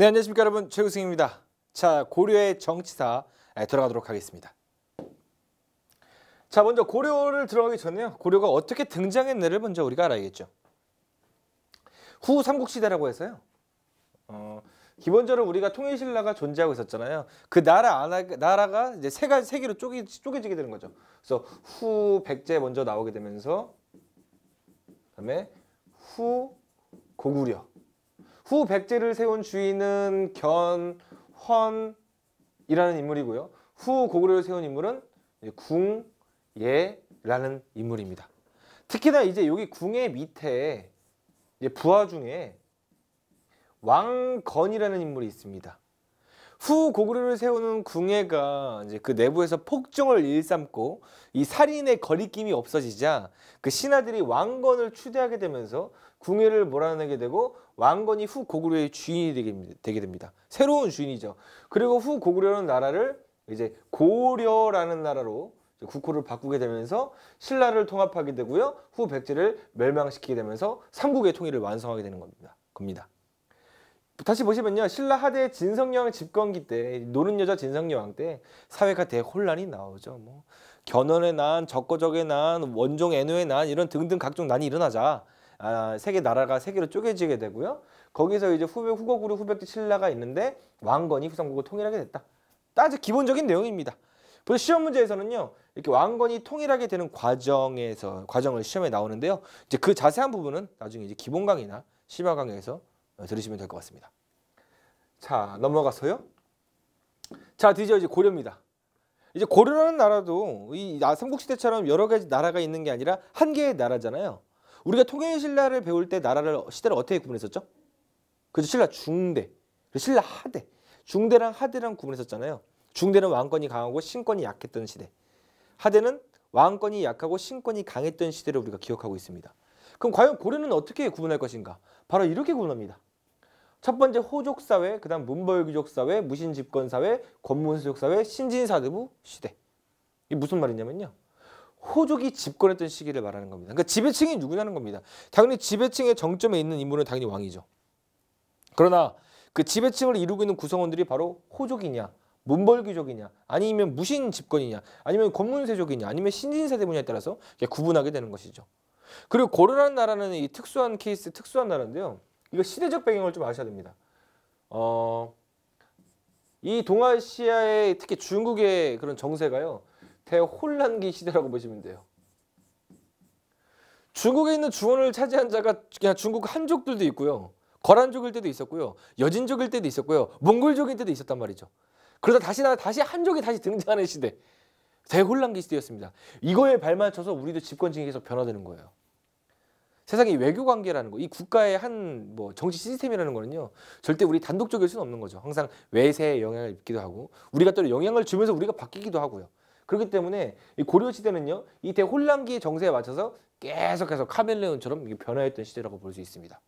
네, 안녕하십니까 여러분. 최우승입니다. 자, 고려의 정치사 들어가도록 하겠습니다. 자, 먼저 고려를 들어가기 전에요. 고려가 어떻게 등장했는지를 먼저 우리가 알아야겠죠. 후 삼국시대라고 해서요. 어, 기본적으로 우리가 통일신라가 존재하고 있었잖아요. 그 나라 나라가 이제 세 가지 세기로 쪼개 지게 되는 거죠. 그래서 후 백제 먼저 나오게 되면서 그다음에 후 고구려 후 백제를 세운 주인은 견헌이라는 인물이고요. 후 고구려를 세운 인물은 궁예라는 인물입니다. 특히나 이제 여기 궁의 밑에 부하 중에 왕건이라는 인물이 있습니다. 후 고구려를 세우는 궁예가 이제 그 내부에서 폭정을 일삼고 이 살인의 거리낌이 없어지자 그 신하들이 왕건을 추대하게 되면서 궁예를 몰아내게 되고 왕건이 후 고구려의 주인이 되게 됩니다. 새로운 주인이죠. 그리고 후 고구려는 나라를 이제 고려라는 나라로 국호를 바꾸게 되면서 신라를 통합하게 되고요. 후 백제를 멸망시키게 되면서 삼국의 통일을 완성하게 되는 겁니다. 겁니다. 다시 보시면요. 신라 하대 진성여왕 집권기 때 노는 여자 진성여왕 때 사회가 대혼란이 나오죠. 뭐견훤의 난, 적거적의 난, 원종 애노의난 이런 등등 각종 난이 일어나자 아, 세계 나라가 세계로 쪼개지게 되고요. 거기서 이제 후배 후거구루 후백제 신라가 있는데 왕건이 후삼국을 통일하게 됐다. 아주 기본적인 내용입니다. 그래서 시험 문제에서는요. 이렇게 왕건이 통일하게 되는 과정에서 과정을 시험에 나오는데요. 이제 그 자세한 부분은 나중에 이제 기본 강의나 심화 강의에서 어, 들으시면 될 것 같습니다. 자 넘어가서요. 자 드디어 이제 고려입니다. 이제 고려라는 나라도 이 삼국시대처럼 여러 가지 나라가 있는 게 아니라 한 개의 나라잖아요. 우리가 통일 신라를 배울 때 나라를 시대를 어떻게 구분했었죠? 그죠 신라 중대, 신라 하대, 중대랑 하대랑 구분했었잖아요. 중대는 왕권이 강하고 신권이 약했던 시대, 하대는 왕권이 약하고 신권이 강했던 시대를 우리가 기억하고 있습니다. 그럼 과연 고려는 어떻게 구분할 것인가? 바로 이렇게 구분합니다. 첫 번째 호족 사회, 그다음 문벌귀족 사회, 무신 집권 사회, 권문수족 사회, 신진사대부 시대. 이게 무슨 말이냐면요. 호족이 집권했던 시기를 말하는 겁니다. 그러니까 지배층이 누구냐는 겁니다. 당연히 지배층의 정점에 있는 인물은 당연히 왕이죠. 그러나 그 지배층을 이루고 있는 구성원들이 바로 호족이냐, 문벌귀족이냐, 아니면 무신 집권이냐, 아니면 권문세족이냐, 아니면 신진사대부냐에 따라서 구분하게 되는 것이죠. 그리고 고려라는 나라는 이 특수한 케이스, 특수한 나라인데요. 이거 시대적 배경을 좀 아셔야 됩니다. 어, 이 동아시아의 특히 중국의 그런 정세가요. 대혼란기 시대라고 보시면 돼요. 중국에 있는 주원을 차지한 자가 그냥 중국 한족들도 있고요. 거란족일 때도 있었고요. 여진족일 때도 있었고요. 몽골족일 때도 있었단 말이죠. 그러다 다시 나 다시 한족이 다시 등장하는 시대. 대혼란기 시대였습니다. 이거에 발맞춰서 우리도 집권 진에서 변화되는 거예요. 세상에 외교 관계라는 거, 이 국가의 한 뭐 정치 시스템이라는 거는요, 절대 우리 단독적일 수는 없는 거죠. 항상 외세의 영향을 입기도 하고, 우리가 또 영향을 주면서 우리가 바뀌기도 하고요. 그렇기 때문에 이 고려 시대는요, 이 대혼란기 의 정세에 맞춰서 계속해서 카멜레온처럼 변화했던 시대라고 볼 수 있습니다.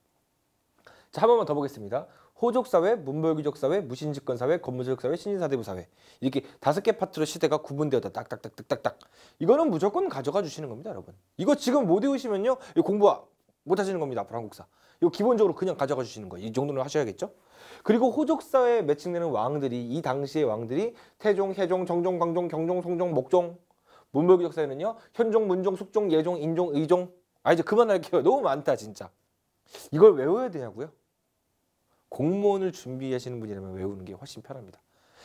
자, 한 번만 더 보겠습니다. 호족 사회, 문벌귀족 사회, 무신집권 사회, 건물적 사회, 신인사대부 사회 이렇게 다섯 개 파트로 시대가 구분되었다. 딱딱딱딱딱딱. 이거는 무조건 가져가 주시는 겁니다, 여러분. 이거 지금 못 외우시면요, 공부 못 하시는 겁니다. 앞으로 국사 이거 기본적으로 그냥 가져가 주시는 거예요. 이 정도는 하셔야겠죠? 그리고 호족사에 매칭되는 왕들이 이 당시의 왕들이 태종, 해종, 정종, 광종, 경종, 성종, 목종 문벌기 역사에는요. 현종, 문종, 숙종, 예종, 인종, 의종 아 이제 그만할게요. 너무 많다 진짜. 이걸 외워야 되냐고요? 공무원을 준비하시는 분이라면 외우는 게 훨씬 편합니다.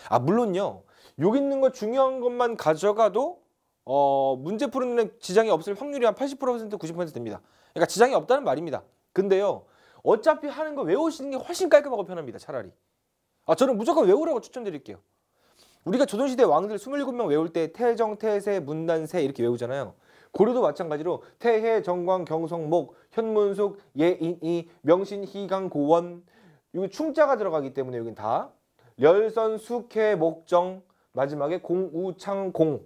아 물론요. 여기 있는 거 중요한 것만 가져가도 어 문제 푸는 데 지장이 없을 확률이 한 80% 90% 됩니다. 그러니까 지장이 없다는 말입니다. 근데요. 어차피 하는 거 외우시는 게 훨씬 깔끔하고 편합니다. 차라리. 아 저는 무조건 외우라고 추천드릴게요. 우리가 조선시대 왕들 27명 외울 때 태정, 태세, 문단세 이렇게 외우잖아요. 고려도 마찬가지로 태해, 정광, 경성목, 현문숙, 예인이, 명신, 희강, 고원 이거 충자가 들어가기 때문에 여긴 다 열선, 숙해, 목정 마지막에 공우창공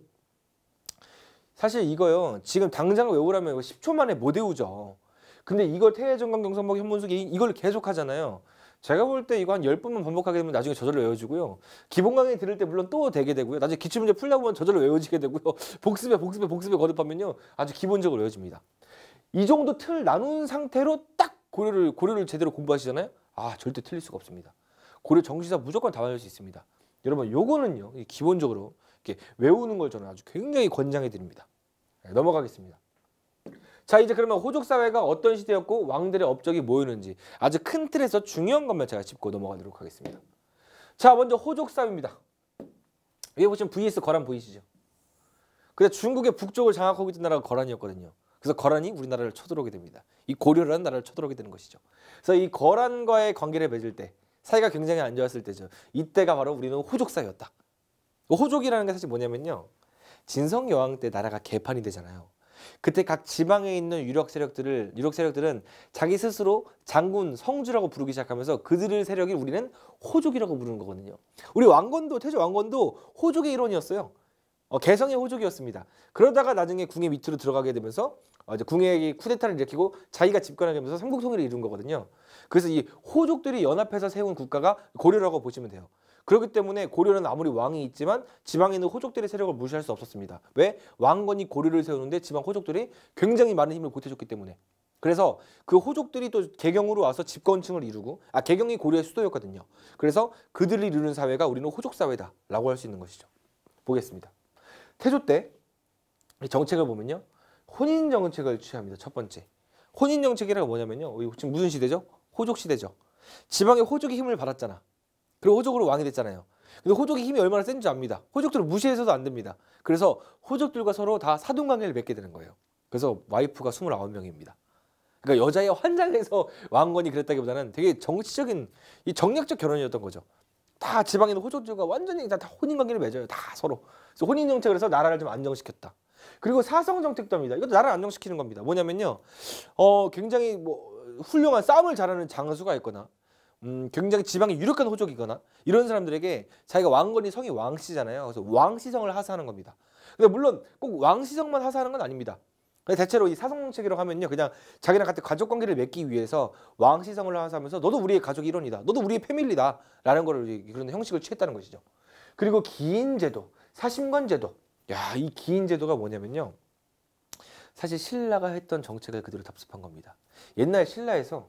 사실 이거요. 지금 당장 외우라면 10초 만에 못 외우죠. 근데 이걸 태해정강 경선목 현문숙 이걸 계속 하잖아요. 제가 볼 때 이거 한1 0번만 반복하게 되면 나중에 저절로 외워지고요. 기본 강의 들을 때 물론 또 되게 되고요. 나중에 기출문제 풀려고 하면 저절로 외워지게 되고요. 복습에 복습에 복습에 거듭하면요. 아주 기본적으로 외워집니다. 이 정도 틀 나눈 상태로 딱 고려를 고려를 제대로 공부하시잖아요. 아 절대 틀릴 수가 없습니다. 고려 정시사 무조건 다 외울 수 있습니다. 여러분 요거는요. 기본적으로 이렇게 외우는 걸 저는 아주 굉장히 권장해 드립니다. 네, 넘어가겠습니다. 자 이제 그러면 호족 사회가 어떤 시대였고 왕들의 업적이 뭐였는지 아주 큰 틀에서 중요한 것만 제가 짚고 넘어가도록 하겠습니다. 자 먼저 호족 사회입니다. 위에 보시면 VS 거란 보이시죠? 근데 중국의 북쪽을 장악하고 있던 나라가 거란이었거든요. 그래서 거란이 우리나라를 쳐들어오게 됩니다. 이 고려라는 나라를 쳐들어오게 되는 것이죠. 그래서 이 거란과의 관계를 맺을 때 사이가 굉장히 안 좋았을 때죠. 이때가 바로 우리는 호족 사회였다. 호족이라는 게 사실 뭐냐면요. 진성 여왕 때 나라가 개판이 되잖아요. 그때 각 지방에 있는 유력 세력들을 유력 세력들은 자기 스스로 장군 성주라고 부르기 시작하면서 그들의 세력이 우리는 호족이라고 부르는 거거든요. 우리 왕건도 태조 왕건도 호족의 일원이었어요. 어, 개성의 호족이었습니다. 그러다가 나중에 궁의 밑으로 들어가게 되면서 어, 이제 궁의 쿠데타를 일으키고 자기가 집권하면서 삼국통일을 이룬 거거든요. 그래서 이 호족들이 연합해서 세운 국가가 고려라고 보시면 돼요. 그렇기 때문에 고려는 아무리 왕이 있지만 지방에 있는 호족들의 세력을 무시할 수 없었습니다. 왜? 왕건이 고려를 세우는데 지방 호족들이 굉장히 많은 힘을 보태줬기 때문에. 그래서 그 호족들이 또 개경으로 와서 집권층을 이루고 아 개경이 고려의 수도였거든요. 그래서 그들이 이루는 사회가 우리는 호족 사회다라고 할 수 있는 것이죠. 보겠습니다. 태조 때 정책을 보면요. 혼인 정책을 취합니다. 첫 번째. 혼인 정책이라고 뭐냐면요. 지금 무슨 시대죠? 호족 시대죠. 지방의 호족이 힘을 받았잖아. 그리고 호족으로 왕이 됐잖아요. 근데 호족의 힘이 얼마나 센지 압니다. 호족들을 무시해서도 안 됩니다. 그래서 호족들과 서로 다 사돈 관계를 맺게 되는 거예요. 그래서 와이프가 29명입니다. 그러니까 여자의 환장해서 왕건이 그랬다기보다는 되게 정치적인 이 정략적 결혼이었던 거죠. 다 지방에 있는 호족들과 완전히 다 혼인 관계를 맺어요. 다 서로. 그래서 혼인 정책을 해서 나라를 좀 안정시켰다. 그리고 사성 정책도 합니다. 이것도 나라를 안정시키는 겁니다. 뭐냐면요. 어, 굉장히 뭐 훌륭한 싸움을 잘하는 장수가 있거나 음, 굉장히 지방이 유력한 호족이거나 이런 사람들에게 자기가 왕건이 성이 왕씨잖아요. 그래서 왕씨성을 하사하는 겁니다. 근데 물론 꼭 왕씨성만 하사하는 건 아닙니다. 대체로 이 사성체계로 하면요 그냥 자기랑 같은 가족 관계를 맺기 위해서 왕시성을 하면서 사하 너도 우리의 가족 이론이다 너도 우리의 패밀리다 라는 거를 그런 형식을 취했다는 것이죠 그리고 기인 제도 사심관 제도 야이 기인 제도가 뭐냐면요 사실 신라가 했던 정책을 그대로 답습한 겁니다 옛날 신라에서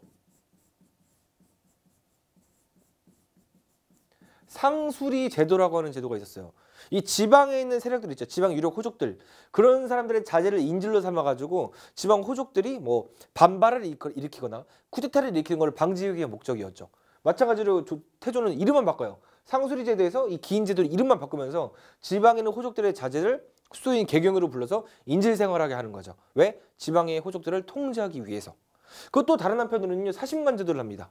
상수리 제도라고 하는 제도가 있었어요. 이 지방에 있는 세력들 있죠. 지방 유력 호족들. 그런 사람들의 자제를 인질로 삼아가지고 지방 호족들이 뭐 반발을 일으키거나 쿠데타를 일으키는 걸 방지하기 위한 목적이었죠. 마찬가지로 태조는 이름만 바꿔요. 상수리 제도에서 이 긴 제도를 이름만 바꾸면서 지방에 있는 호족들의 자제를 수인 개경으로 불러서 인질 생활하게 하는 거죠. 왜? 지방의 호족들을 통제하기 위해서. 그것도 다른 한편으로는요. 사심관 제도를 합니다.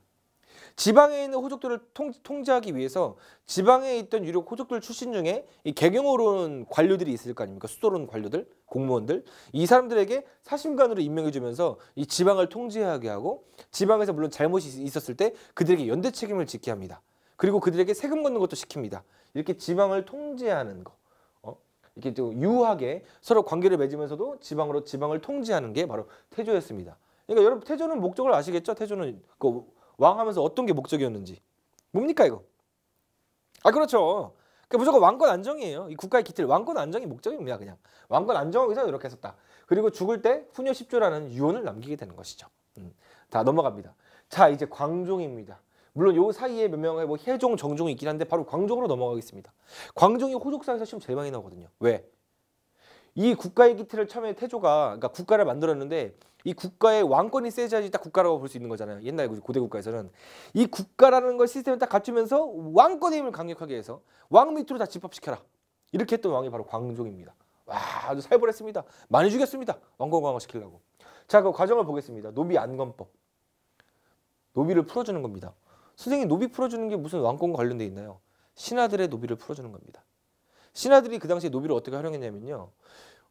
지방에 있는 호족들을 통, 제하기 위해서 지방에 있던 유력 호족들 출신 중에 이 개경으로는 관료들이 있을 거 아닙니까? 수도론 관료들, 공무원들 이 사람들에게 사심관으로 임명해주면서 이 지방을 통제하게 하고 지방에서 물론 잘못이 있었을 때 그들에게 연대 책임을 짓게 합니다. 그리고 그들에게 세금 걷는 것도 시킵니다. 이렇게 지방을 통제하는 거. 어? 이렇게 또 유하게 서로 관계를 맺으면서도 지방으로 지방을 통제하는 게 바로 태조였습니다. 그러니까 여러분 태조는 목적을 아시겠죠? 태조는 그 왕하면서 어떤 게 목적이었는지 뭡니까 이거? 아 그렇죠. 그러니까 무조건 왕권 안정이에요. 이 국가의 기틀 왕권 안정이 목적입니다. 그냥 왕권 안정하기 위해서 이렇게 했었다. 그리고 죽을 때 훈여 십조라는 유언을 남기게 되는 것이죠. 음, 다 넘어갑니다. 자 이제 광종입니다. 물론 요 사이에 몇 명의 뭐 해종, 정종이 있긴 한데 바로 광종으로 넘어가겠습니다. 광종이 호족사에서 지금 제일 많이 나오거든요. 왜? 이 국가의 기틀을 처음에 태조가 그러니까 국가를 만들었는데 이 국가의 왕권이 세져야지 딱 국가라고 볼 수 있는 거잖아요. 옛날 그 고대 국가에서는 이 국가라는 걸 시스템을 딱 갖추면서 왕권의 힘을 강력하게 해서 왕 밑으로 다 집합시켜라. 이렇게 했던 왕이 바로 광종입니다. 와 아주 살벌했습니다. 많이 죽였습니다. 왕권 강화시키려고. 자 그 과정을 보겠습니다. 노비 안건법. 노비를 풀어주는 겁니다. 선생님 노비 풀어주는 게 무슨 왕권과 관련돼 있나요? 신하들의 노비를 풀어주는 겁니다. 신하들이 그 당시에 노비를 어떻게 활용했냐면요.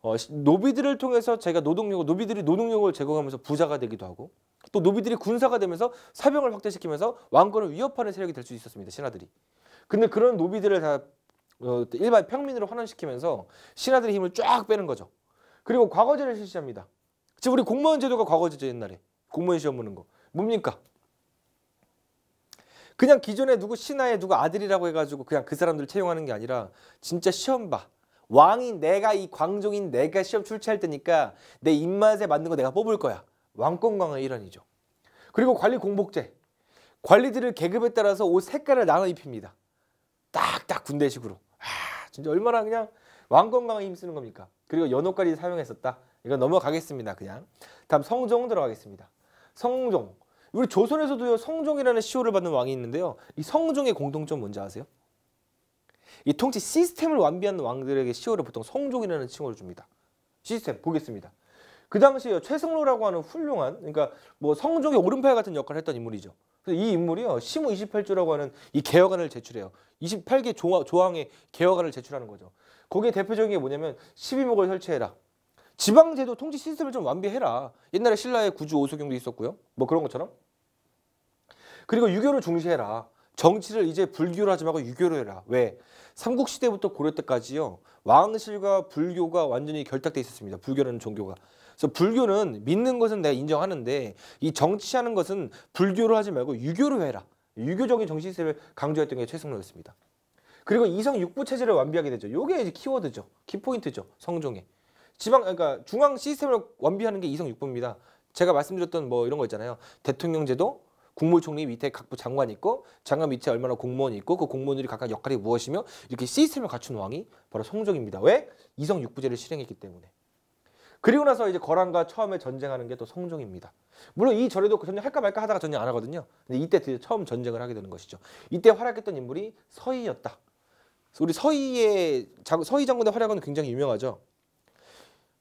어, 노비들을 통해서 제가 노동력을 노비들이 노동력을 제공하면서 부자가 되기도 하고 또 노비들이 군사가 되면서 사병을 확대시키면서 왕권을 위협하는 세력이 될 수 있었습니다. 신하들이. 근데 그런 노비들을 다 어, 일반 평민으로 환원시키면서 신하들의 힘을 쫙 빼는 거죠. 그리고 과거제를 실시합니다. 지금 우리 공무원 제도가 과거제죠 옛날에 공무원 시험 보는 거 뭡니까? 그냥 기존에 누구 신하의 누구 아들이라고 해가지고 그냥 그 사람들 채용하는 게 아니라 진짜 시험 봐. 왕이 내가 이 광종인 내가 시험 출제할 때니까 내 입맛에 맞는 거 내가 뽑을 거야. 왕권광의 일환이죠. 그리고 관리 공복제. 관리들을 계급에 따라서 옷 색깔을 나눠 입힙니다. 딱딱 군대식으로. 아 진짜 얼마나 그냥 왕권강에 힘쓰는 겁니까? 그리고 연호까지 사용했었다. 이건 넘어가겠습니다. 그냥. 다음 성종 들어가겠습니다. 성종. 우리 조선에서도요 성종이라는 시호를 받는 왕이 있는데요. 이 성종의 공통점 뭔지 아세요? 이 통치 시스템을 완비한 왕들에게 시호를 보통 성종이라는 칭호를 줍니다. 시스템 보겠습니다. 그 당시에 최승로라고 하는 훌륭한 그러니까 뭐 성종의 오른팔 같은 역할을 했던 인물이죠. 그래서 이 인물이요 시무 28조라고 하는 이 개혁안을 제출해요. 28개 조항, 조항의 개혁안을 제출하는 거죠. 거기에 대표적인 게 뭐냐면 12목을 설치해라. 지방제도 통치 시스템을 좀 완비해라. 옛날에 신라의 구주 오소경도 있었고요. 뭐 그런 것처럼. 그리고 유교를 중시해라. 정치를 이제 불교로 하지 말고 유교로 해라. 왜? 삼국시대부터 고려 때까지요. 왕실과 불교가 완전히 결탁돼 있었습니다. 불교라는 종교가. 그래서 불교는 믿는 것은 내가 인정하는데 이 정치하는 것은 불교로 하지 말고 유교로 해라. 유교적인 정치 시스템을 강조했던 게 최승로였습니다. 그리고 이성 육부 체제를 완비하게 되죠. 요게 이제 키워드죠. 키포인트죠. 성종의. 지방 그러니까 중앙 시스템을 완비하는 게 이성 육부입니다 제가 말씀드렸던 뭐 이런 거 있잖아요. 대통령제도 국무총리 밑에 각부 장관 이 있고 장관 밑에 얼마나 공무원이 있고 그 공무원들이 각각 역할이 무엇이며 이렇게 시스템을 갖춘 왕이 바로 성종입니다. 왜? 이성 육부제를 실행했기 때문에. 그리고 나서 이제 거란과 처음에 전쟁하는 게 또 성종입니다. 물론 이 절에도 그 전쟁 할까 말까 하다가 전쟁 안 하거든요. 근데 이때 처음 전쟁을 하게 되는 것이죠. 이때 활약했던 인물이 서희였다. 우리 서희의 서희 장군의 활약은 굉장히 유명하죠.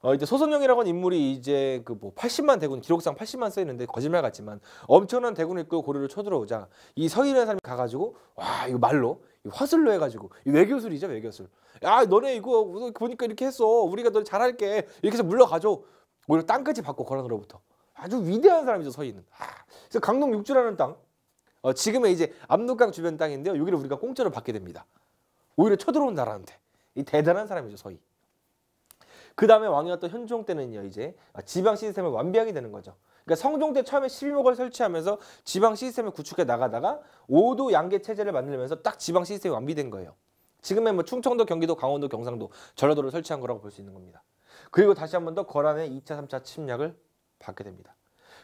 어 이제 소선영이라고 하는 인물이 이제 그 뭐 80만 대군 기록상 80만 써 있는데 거짓말 같지만 엄청난 대군을 이끌고 고려를 쳐들어오자 이 서인이라는 사람이 가가지고 와 이거 말로 화술로 해가지고 외교술이죠 외교술 야 너네 이거 보니까 이렇게 했어 우리가 너 잘할게 이렇게 해서 물러가죠 오히려 땅까지 받고 거란으로부터 아주 위대한 사람이죠 서인은 아, 그래서 강동 육주라는 땅 어, 지금의 이제 압록강 주변 땅인데요 여기를 우리가 공짜로 받게 됩니다 오히려 쳐들어온 나라한테 이 대단한 사람이죠 서인 그 다음에 왕이었던 현종 때는요 이제 아, 지방 시스템을 완비하게 되는 거죠. 그러니까 성종 때 처음에 12목을 설치하면서 지방 시스템을 구축해 나가다가 5도 양계 체제를 만들면서 딱 지방 시스템이 완비된 거예요. 지금의 뭐 충청도, 경기도, 강원도, 경상도, 전라도를 설치한 거라고 볼 수 있는 겁니다. 그리고 다시 한 번 더 거란의 2차, 3차 침략을 받게 됩니다.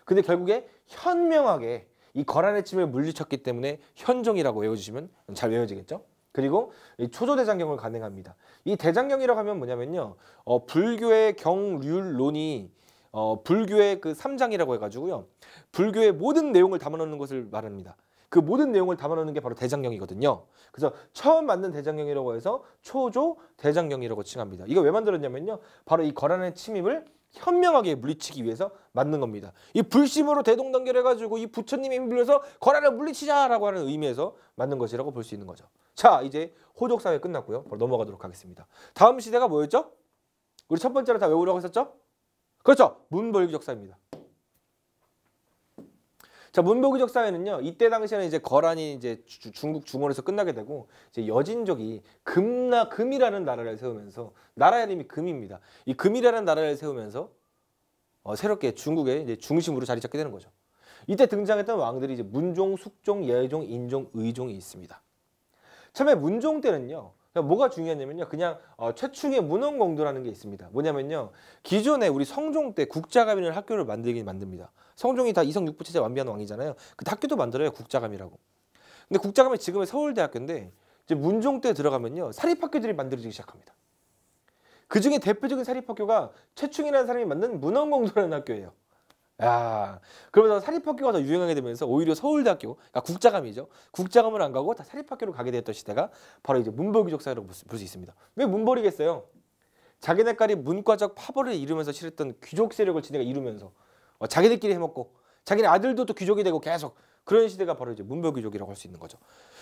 근데 결국에 현명하게 이 거란의 침을 물리쳤기 때문에 현종이라고 외워주시면 잘 외워지겠죠? 그리고 초조대장경을 가능합니다. 이 대장경이라고 하면 뭐냐면요. 어, 불교의 경률론이 어, 불교의 그 3장이라고 해가지고요. 불교의 모든 내용을 담아놓는 것을 말합니다. 그 모든 내용을 담아놓는 게 바로 대장경이거든요. 그래서 처음 만든 대장경이라고 해서 초조 대장경이라고 칭합니다. 이거 왜 만들었냐면요. 바로 이 거란의 침입을 현명하게 물리치기 위해서 만든 겁니다. 이 불심으로 대동단결해가지고 이 부처님의 힘 빌려서 거란을 물리치자라고 하는 의미에서 만든 것이라고 볼 수 있는 거죠. 자 이제 호족사회 끝났고요. 바로 넘어가도록 하겠습니다. 다음 시대가 뭐였죠? 우리 첫 번째로 다외우려고 했었죠? 그렇죠. 문벌기적 사입니다 자, 문벌기적 사회는요. 이때 당시에는 이제 거란이 이제 주, 중국 중원에서 끝나게 되고 이제 여진족이 금나 금이라는 나라를 세우면서 나라의 이름이 금입니다. 이 금이라는 나라를 세우면서 어, 새롭게 중국의 이제 중심으로 자리 잡게 되는 거죠. 이때 등장했던 왕들이 이제 문종, 숙종, 예종, 인종, 의종이 있습니다. 처음에 문종 때는요. 그러니까 뭐가 중요하냐면요. 그냥 어, 최충의 문헌공도라는 게 있습니다. 뭐냐면요. 기존에 우리 성종 때 국자감이라는 학교를 만들긴 만듭니다. 성종이 다 이성육부 체제 완비한 왕이잖아요. 그 학교도 만들어요. 국자감이라고. 근데 국자감이 지금의 서울대학교인데 이제 문종 때 들어가면요. 사립학교들이 만들어지기 시작합니다. 그중에 대표적인 사립학교가 최충이라는 사람이 만든 문헌공도라는 학교예요. 야, 그러면서 사립학교가 더 유행하게 되면서 오히려 서울대학교, 그러니까 국자감이죠. 국자감을 안 가고 다 사립학교로 가게 되었던 시대가 바로 이제 문벌귀족 사회라고 볼 수 있습니다. 왜 문벌이겠어요? 자기네끼리 문과적 파벌을 이루면서 실었던 귀족 세력을 지네가 이루면서 어, 자기들끼리 해먹고 자기네 아들도 또 귀족이 되고 계속 그런 시대가 바로 이제 문벌귀족이라고 할 수 있는 거죠.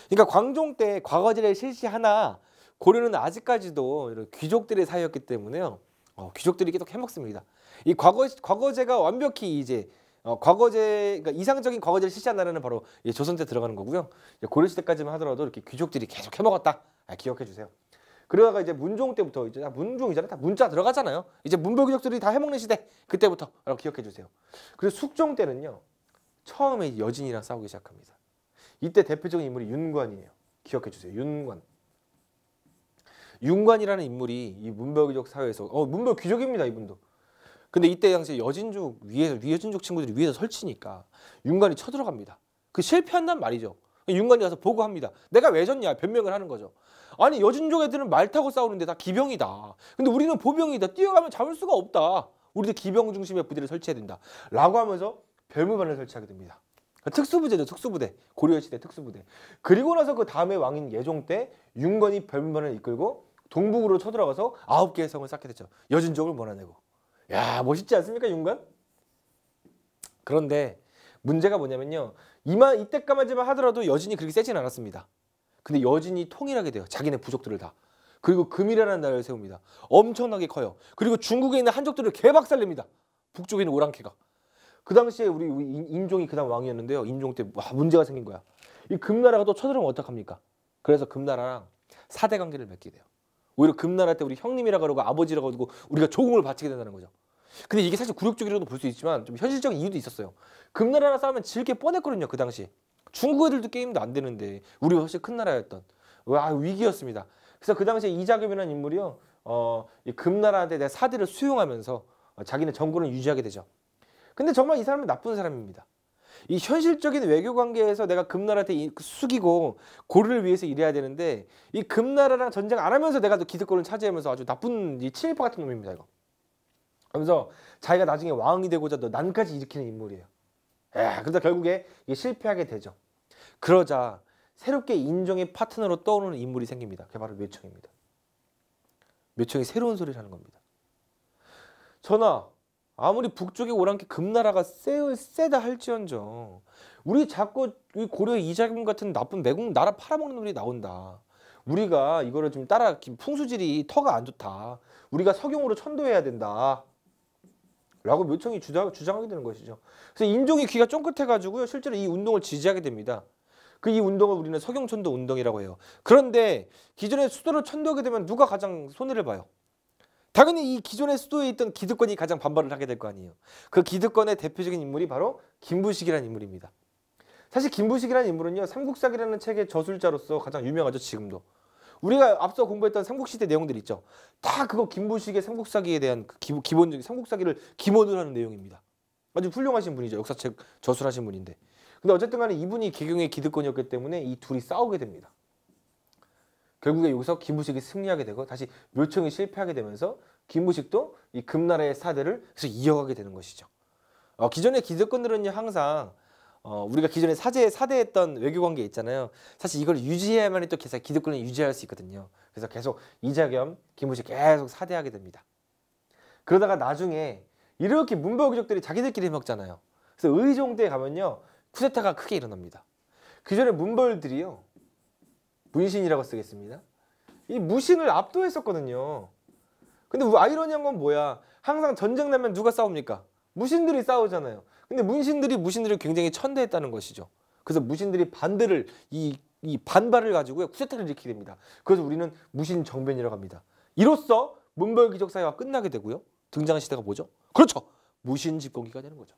그러니까 광종 때과거제의 실시하나 고려는 아직까지도 이런 귀족들의 사회였기 때문에요. 어, 귀족들이 계속 해먹습니다. 이 과거 과거제가 완벽히 이제 어, 과거제 그러니까 이상적인 과거제를 실시한다는 바로 조선 때 들어가는 거고요. 고려 시대까지만 하더라도 이렇게 귀족들이 계속 해먹었다. 아, 기억해 주세요. 그러다가 이제 문종 때부터 이제 문종이잖아요. 다 문자 들어가잖아요. 이제 문벌 귀족들이 다 해먹는 시대 그때부터라 기억해 주세요. 그리고 숙종 때는요. 처음에 여진이랑 싸우기 시작합니다. 이때 대표적인 인물이 윤관이에요. 기억해 주세요. 윤관. 윤관이라는 인물이 이 문벽귀족 사회에서 어 문벽 귀족입니다 이분도. 근데 이때 당시 여진족 위에서 위 여진족 친구들이 위에서 설치니까 윤관이 쳐들어갑니다. 그 실패한단 말이죠. 윤관이 가서 보고합니다. 내가 왜 졌냐 변명을 하는 거죠. 아니 여진족 애들은 말 타고 싸우는데 다 기병이다. 근데 우리는 보병이다. 뛰어가면 잡을 수가 없다. 우리도 기병 중심의 부대를 설치해야 된다. 라고 하면서 별무반을 설치하게 됩니다. 그 특수부대죠. 특수부대. 고려시대 특수부대. 그리고 나서 그 다음에 왕인 예종 때 윤건이 별무반을 이끌고 동북으로 쳐들어가서 아홉 개의 성을 쌓게 됐죠. 여진족을 몰아내고. 야 멋있지 않습니까 윤관? 그런데 문제가 뭐냐면요. 이만 이때까지만 하더라도 여진이 그렇게 세진 않았습니다. 근데 여진이 통일하게 돼요. 자기네 부족들을 다. 그리고 금이라는 나라를 세웁니다. 엄청나게 커요. 그리고 중국에 있는 한족들을 개박살냅니다. 북쪽에 있는 오랑캐가. 그 당시에 우리 인종이 그당 다 왕이었는데요. 인종 때 와, 문제가 생긴 거야. 이 금나라가 또 쳐들어오면 어떡합니까? 그래서 금나라랑 사대 관계를 맺게 돼요. 오히려 금나라 때 우리 형님이라 고 그러고 아버지라 그러고 우리가 조공을 바치게 된다는 거죠. 근데 이게 사실 굴욕적이라도 볼 수 있지만 좀 현실적인 이유도 있었어요. 금나라랑 싸우면 질게 뻔했거든요. 그 당시. 중국 애들도 게임도 안 되는데 우리 가 훨씬 큰 나라였던 와 위기였습니다. 그래서 그 당시에 이자겸이라는 인물이요. 어, 이 금나라한테 내 사대를 수용하면서 자기는 정권을 유지하게 되죠. 근데 정말 이 사람은 나쁜 사람입니다. 이 현실적인 외교 관계에서 내가 금나라한테 그 숙이고 고를 위해서 일해야 되는데 이 금나라랑 전쟁 안 하면서 내가 또 기득권을 차지하면서 아주 나쁜 이 친일파 같은 놈입니다 이거. 그러면서 자기가 나중에 왕이 되고자 너 난까지 일으키는 인물이에요. 에, 그러다 결국에 이게 실패하게 되죠. 그러자 새롭게 인종의 파트너로 떠오르는 인물이 생깁니다. 그게 바로 묘청입니다. 묘청이 새로운 소리를 하는 겁니다. 전하, 아무리 북쪽의 오랑캐 금나라가 세요 세다 할지언정 우리 자꾸 고려 이자금 같은 나쁜 매국 나라 팔아먹는 놈이 나온다. 우리가 이거를 좀 따라 풍수질이 터가 안 좋다. 우리가 석용으로 천도해야 된다. 라고 묘청이 주장, 주장하게 되는 것이죠. 그래서 인종이 귀가 쫑긋해가지고요. 실제로 이 운동을 지지하게 됩니다. 그 이 운동을 우리는 석용천도 운동이라고 해요. 그런데 기존의 수도를 천도하게 되면 누가 가장 손해를 봐요? 당연히 이 기존의 수도에 있던 기득권이 가장 반발을 하게 될 거 아니에요. 그 기득권의 대표적인 인물이 바로 김부식이라는 인물입니다. 사실 김부식이라는 인물은요. 삼국사기라는 책의 저술자로서 가장 유명하죠. 지금도. 우리가 앞서 공부했던 삼국시대 내용들 있죠. 다 그거 김부식의 삼국사기에 대한 그 기본적인 삼국사기를 기본으로 하는 내용입니다. 아주 훌륭하신 분이죠. 역사책 저술하신 분인데. 근데 어쨌든 간에 이분이 개경의 기득권이었기 때문에 이 둘이 싸우게 됩니다. 결국에 여기서 김부식이 승리하게 되고 다시 묘청이 실패하게 되면서 김부식도 이 금나라의 사대를 계속 이어가게 되는 것이죠. 어, 기존의 기득권들은요 항상 어, 우리가 기존의 사제에 사대했던 외교 관계 있잖아요. 사실 이걸 유지해야만이 또 계속 기득권을 유지할 수 있거든요. 그래서 계속 이자겸, 김부식 계속 사대하게 됩니다. 그러다가 나중에 이렇게 문벌귀족들이 자기들끼리 해먹잖아요. 그래서 의종대에 가면요 쿠데타가 크게 일어납니다. 그 전에 문벌들이요 문신이라고 쓰겠습니다. 이 무신을 압도했었거든요. 근데 아이러니한 건 뭐야? 항상 전쟁 나면 누가 싸웁니까? 무신들이 싸우잖아요. 근데 문신들이 무신들을 굉장히 천대했다는 것이죠. 그래서 무신들이 반대를 이, 이 반발을 가지고 쿠데타를 일으키게 됩니다. 그래서 우리는 무신 정변이라고 합니다. 이로써 문벌 기적 사회가 끝나게 되고요. 등장 시대가 뭐죠? 그렇죠. 무신 집권기가 되는 거죠.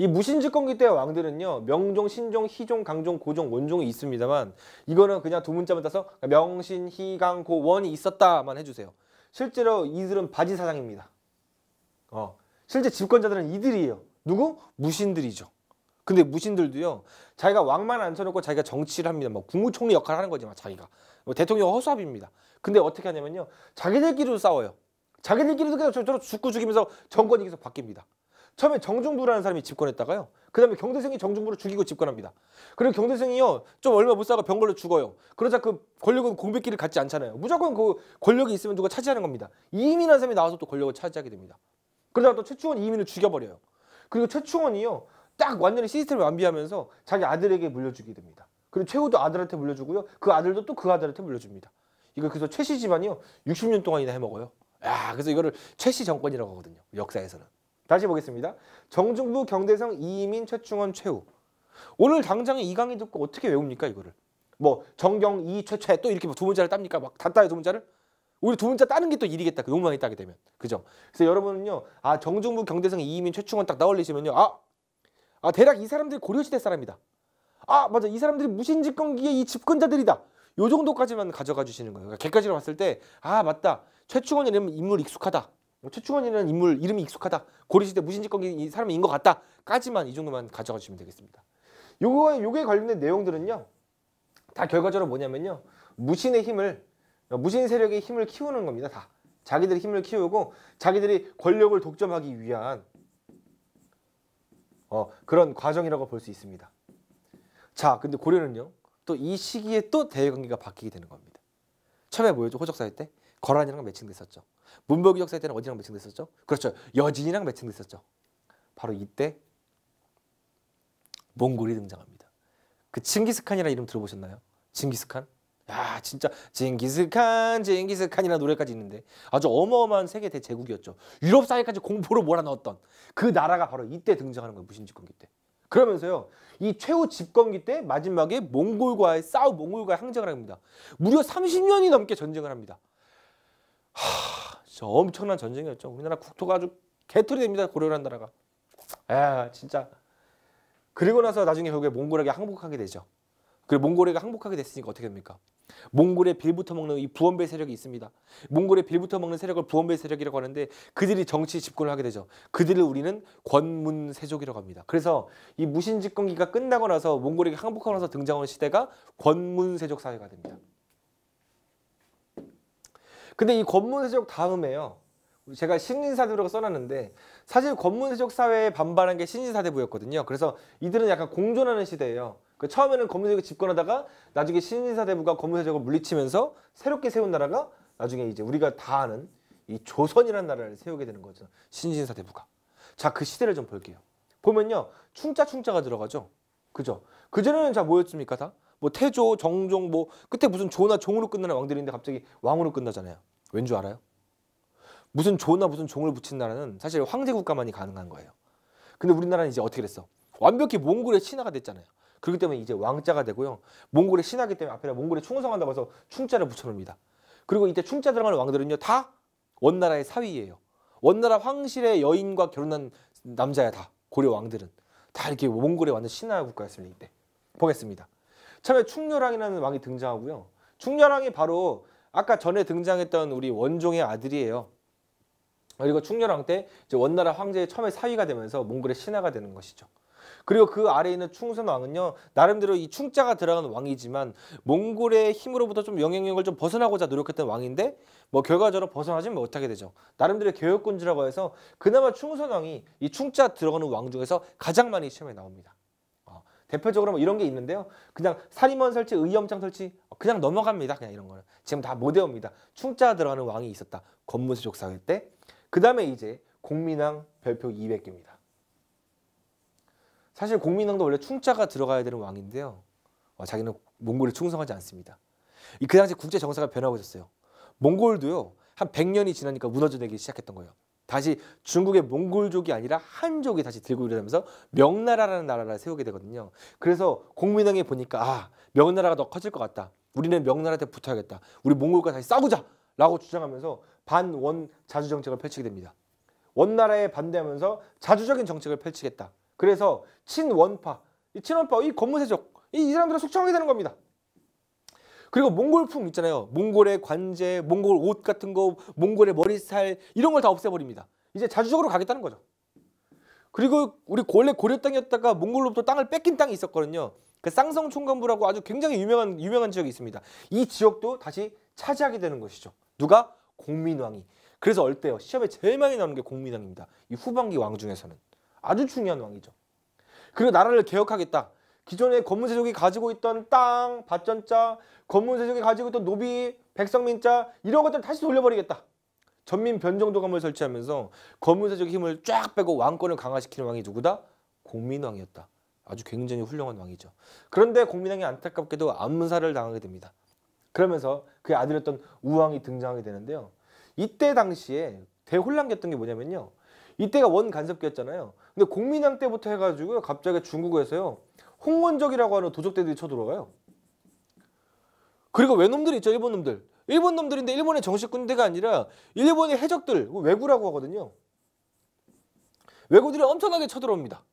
이무신즉권기때 왕들은요 명종, 신종, 희종, 강종, 고종, 원종이 있습니다만 이거는 그냥 두 문자만 따서 명신, 희강, 고원이 있었다만 해주세요. 실제로 이들은 바지 사장입니다. 어, 실제 집권자들은 이들이에요. 누구? 무신들이죠. 근데 무신들도요 자기가 왕만 안 쳐놓고 자기가 정치를 합니다. 뭐 국무총리 역할을 하는 거지 자기가 뭐 대통령 허수아비입니다. 근데 어떻게 하냐면요 자기들끼리도 싸워요. 자기들끼리도 계속 저로 죽고 죽이면서 정권이 계속 바뀝니다. 처음에 정중부라는 사람이 집권했다가요. 그 다음에 경대생이 정중부를 죽이고 집권합니다. 그리고 경대생이요. 좀 얼마 못 살고 병걸로 죽어요. 그러자 그 권력은 공백기를 갖지 않잖아요. 무조건 그 권력이 있으면 누가 차지하는 겁니다. 이민한 사람이 나와서 또 권력을 차지하게 됩니다. 그러다가 또 최충원 이민을 죽여버려요. 그리고 최충원이요. 딱 완전히 시스템을 완비하면서 자기 아들에게 물려주게 됩니다. 그리고 최후도 아들한테 물려주고요. 그 아들도 또 그 아들한테 물려줍니다. 이거 그래서 최씨 집안이요. 60년 동안이나 해먹어요. 야, 그래서 이거를 최씨 정권이라고 하거든요. 역사에서는. 다시 보겠습니다. 정중부, 경대성, 이민, 최충원, 최우. 오늘 당장에 이 강의 듣고 어떻게 외웁니까 이거를? 뭐 정경, 이, 최, 최또 이렇게 두 문자를 땁니까? 막다 따요 두 문자를? 우리 두 문자 따는 게 또 일이겠다. 너무 많이 따게 되면. 그죠? 그래서 여러분은요. 아 정중부, 경대성, 이민, 최충원 딱 나올리시면요. 아, 아 대략 이 사람들이 고려시대 사람이다. 아 맞아 이 사람들이 무신집권기의 이 집권자들이다. 요 정도까지만 가져가 주시는 거예요. 그러니까 걔까지로 봤을 때아 맞다. 최충원이라면 인물 익숙하다. 뭐 최충원이라는 인물 이름이 익숙하다. 고려시대 무신집권기 사람 인것 같다. 까지만 이 정도만 가져가 시면 되겠습니다. 요거, 요게 관련된 내용들은요. 다 결과적으로 뭐냐면요. 무신의 힘을, 무신 세력의 힘을 키우는 겁니다. 다. 자기들의 힘을 키우고 자기들이 권력을 독점하기 위한 어, 그런 과정이라고 볼 수 있습니다. 자, 근데 고려는요. 또 이 시기에 또 대외관계가 바뀌게 되는 겁니다. 처음에 뭐였죠? 호적사회 때? 거란이랑 매칭됐었죠. 문복이 역사 때는 어디랑 매칭됐었죠? 그렇죠. 여진이랑 매칭됐었죠. 바로 이때 몽골이 등장합니다. 그 칭기스칸이라는 이름 들어보셨나요? 칭기스칸? 야 진짜 징기스칸 징기스칸이라는 노래까지 있는데 아주 어마어마한 세계 대제국이었죠. 유럽 사회까지 공포로 몰아넣었던 그 나라가 바로 이때 등장하는 거예요. 무신집권기 때. 그러면서요. 이 최후 집권기 때 마지막에 몽골과의 싸우 몽골과의 항쟁을 합니다. 무려 30년이 넘게 전쟁을 합니다. 하, 진짜 엄청난 전쟁이었죠. 우리나라 국토가 아주 개털이 됩니다. 고려란 나라가. 아 진짜. 그리고 나서 나중에 결국에 몽골에게 항복하게 되죠. 그리고 몽골에게 항복하게 됐으니까 어떻게 됩니까? 몽골의 빌부터 먹는 이 부원배 세력이 있습니다. 몽골의 빌부터 먹는 세력을 부원배 세력이라고 하는데 그들이 정치 집권을 하게 되죠. 그들을 우리는 권문세족이라고 합니다. 그래서 이 무신집권기가 끝나고 나서 몽골에게 항복하고 나서 등장하는 시대가 권문세족 사회가 됩니다. 근데 이 권문세적 다음에요. 제가 신인사대부라고 써놨는데 사실 권문세적 사회에 반발한 게 신인사대부였거든요. 그래서 이들은 약간 공존하는 시대예요. 그 처음에는 권문세적을 집권하다가 나중에 신인사대부가 권문세적을 물리치면서 새롭게 세운 나라가 나중에 이제 우리가 다 아는 이 조선이라는 나라를 세우게 되는 거죠. 신신사대부가. 자, 그 시대를 좀 볼게요. 보면요. 충자 충자가 들어가죠. 그죠? 그전에는 자 뭐였습니까 다? 뭐 태조, 정종 뭐 끝에 무슨 조나 종으로 끝나는 왕들인데 갑자기 왕으로 끝나잖아요. 왠줄 알아요? 무슨 조나 무슨 종을 붙인 나라는 사실 황제 국가만이 가능한 거예요. 근데 우리나라는 이제 어떻게 됐어? 완벽히 몽골의 신하가 됐잖아요. 그렇기 때문에 이제 왕자가 되고요. 몽골의 신하기 때문에 앞에 몽골에 충성한다고 해서 충자를 붙여놓습니다. 그리고 이때 충자 들어가는 왕들은요. 다 원나라의 사위예요. 원나라 황실의 여인과 결혼한 남자야 다. 고려 왕들은. 다 이렇게 몽골에 완전 신하 국가였습니다. 이때. 보겠습니다. 처음에 충렬왕이라는 왕이 등장하고요. 충렬왕이 바로 아까 전에 등장했던 우리 원종의 아들이에요. 그리고 충렬왕 때 원나라 황제의 처음에 사위가 되면서 몽골의 신하가 되는 것이죠. 그리고 그 아래에 있는 충선왕은요 나름대로 이 충자가 들어간 왕이지만 몽골의 힘으로부터 좀 영향력을 좀 벗어나고자 노력했던 왕인데 뭐 결과적으로 벗어나지 못하게 되죠 나름대로 개혁군주라고 해서 그나마 충선왕이 이 충자 들어가는 왕 중에서 가장 많이 시험에 나옵니다 대표적으로 뭐 이런 게 있는데요. 그냥 사림원 설치, 의염장 설치 그냥 넘어갑니다. 그냥 이런 거는. 지금 다 못 외웁니다. 충자 들어가는 왕이 있었다. 권문수족 사회 때. 그 다음에 이제 공민왕 별표 200개입니다. 사실 공민왕도 원래 충자가 들어가야 되는 왕인데요. 어, 자기는 몽골을 충성하지 않습니다. 이 그 당시 국제 정세가 변하고 있었어요. 몽골도요. 한 100년이 지나니까 무너져 내기 시작했던 거예요. 다시 중국의 몽골족이 아니라 한족이 다시 들고 일어나면서 명나라라는 나라를 세우게 되거든요. 그래서 공민왕이 보니까 아 명나라가 더 커질 것 같다. 우리는 명나라한테 붙어야겠다. 우리 몽골과 다시 싸우자 라고 주장하면서 반원 자주 정책을 펼치게 됩니다. 원나라에 반대하면서 자주적인 정책을 펼치겠다. 그래서 친원파, 이 친원파, 이 권무세족, 이, 이 사람들을 숙청하게 되는 겁니다. 그리고 몽골풍 있잖아요. 몽골의 관제, 몽골 옷 같은 거, 몽골의 머리 살 이런 걸 다 없애버립니다. 이제 자주적으로 가겠다는 거죠. 그리고 우리 원래 고려 땅이었다가 몽골로부터 땅을 뺏긴 땅이 있었거든요. 그 쌍성 총감부라고 아주 굉장히 유명한 유명한 지역이 있습니다. 이 지역도 다시 차지하게 되는 것이죠. 누가 공민왕이. 그래서 얼때요 시험에 제일 많이 나오는 게 공민왕입니다. 이 후반기 왕 중에서는 아주 중요한 왕이죠. 그리고 나라를 개혁하겠다. 기존에 검문세족이 가지고 있던 땅, 밭전자, 검문세족이 가지고 있던 노비, 백성민자 이런 것들 다시 돌려버리겠다. 전민 변정도감을 설치하면서 검문세족의 힘을 쫙 빼고 왕권을 강화시키는 왕이 누구다? 공민왕이었다. 아주 굉장히 훌륭한 왕이죠. 그런데 공민왕이 안타깝게도 암살을 당하게 됩니다. 그러면서 그의 아들이었던 우왕이 등장하게 되는데요. 이때 당시에 대혼란이었던 게 뭐냐면요. 이때가 원간섭기였잖아요. 근데 공민왕 때부터 해가지고 갑자기 중국에서요. 홍원적이라고 하는 도적대들이 쳐들어가요. 그리고 그러니까 외놈들이 있죠. 일본 놈들. 일본 놈들인데 일본의 정식 군대가 아니라 일본의 해적들, 외구라고 뭐 하거든요. 외구들이 엄청나게 쳐들어옵니다.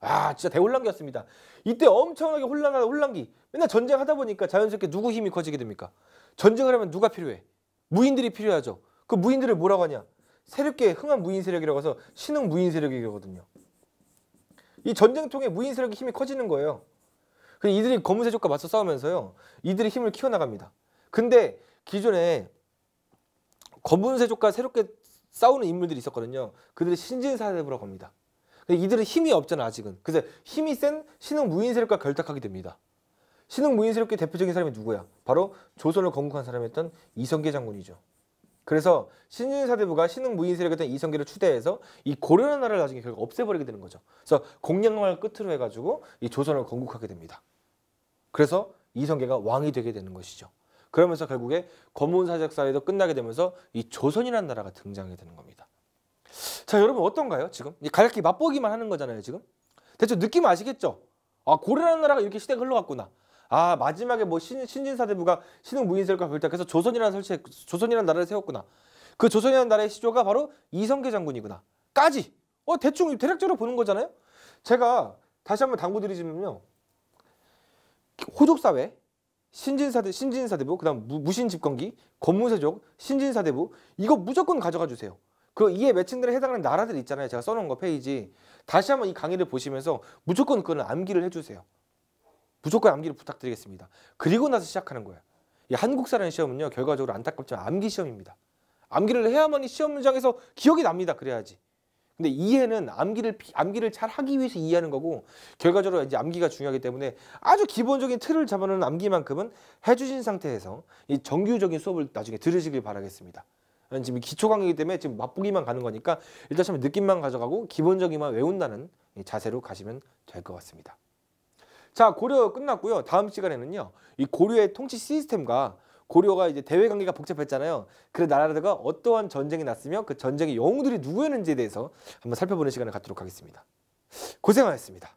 아 진짜 대혼란기였습니다. 이때 엄청나게 혼란한 혼란기. 맨날 전쟁하다 보니까 자연스럽게 누구 힘이 커지게 됩니까? 전쟁을 하면 누가 필요해? 무인들이 필요하죠. 그 무인들을 뭐라고 하냐? 새롭게 흥한 무인 세력이라고 해서 신흥 무인 세력이거든요. 이 전쟁 통에 무인 세력의 힘이 커지는 거예요. 근데 이들이 검은 세족과 맞서 싸우면서요. 이들이 힘을 키워나갑니다. 근데 기존에 검은 세족과 새롭게 싸우는 인물들이 있었거든요. 그들이 신진사대부라고 합니다. 이들은 힘이 없잖아 아직은. 그래서 힘이 센 신흥 무인 세력과 결탁하게 됩니다. 신흥 무인 세력의 대표적인 사람이 누구야? 바로 조선을 건국한 사람이었던 이성계 장군이죠. 그래서 신윤 사대부가 신흥 무인세를 력 했던 이성계를 추대해서 이 고려라는 나라를 나중에 결국 없애버리게 되는 거죠. 그래서 공양왕을 끝으로 해가지고 이 조선을 건국하게 됩니다. 그래서 이성계가 왕이 되게 되는 것이죠. 그러면서 결국에 검문사적 사회도 끝나게 되면서 이 조선이라는 나라가 등장하게 되는 겁니다. 자 여러분 어떤가요 지금? 가볍게 맛보기만 하는 거잖아요 지금. 대충 느낌 아시겠죠? 아 고려라는 나라가 이렇게 시대가 흘러갔구나. 아 마지막에 뭐 신, 신진사대부가 신흥 무인설과 결탁해서 조선이라는 설치 조선이라는 나라를 세웠구나. 그 조선이라는 나라의 시조가 바로 이성계 장군이구나. 까지. 어 대충 대략적으로 보는 거잖아요. 제가 다시 한번 당부드리지만요. 호족사회, 신진사대, 신진사대부, 그 다음 무신집권기, 권무세족 신진사대부 이거 무조건 가져가 주세요. 그이에 매칭들에 해당하는 나라들 있잖아요. 제가 써놓은 거 페이지. 다시 한번 이 강의를 보시면서 무조건 그거는 암기를 해주세요. 무조건 암기를 부탁드리겠습니다. 그리고 나서 시작하는 거예요. 이 한국사라는 시험은요. 결과적으로 안타깝지만 암기 시험입니다. 암기를 해야만이 시험 문장에서 기억이 납니다. 그래야지. 근데 이해는 암기를 암기를 잘 하기 위해서 이해하는 거고 결과적으로 이제 암기가 중요하기 때문에 아주 기본적인 틀을 잡아놓은 암기만큼은 해주신 상태에서 이 정규적인 수업을 나중에 들으시길 바라겠습니다. 지금 기초 강의이기 때문에 지금 맛보기만 가는 거니까 일단 처음에 느낌만 가져가고 기본적인만 외운다는 자세로 가시면 될 것 같습니다. 자 고려 끝났고요. 다음 시간에는요. 이 고려의 통치 시스템과 고려가 이제 대외 관계가 복잡했잖아요. 그래 나라가 어떠한 전쟁이 났으며 그 전쟁의 영웅들이 누구였는지에 대해서 한번 살펴보는 시간을 갖도록 하겠습니다. 고생하셨습니다.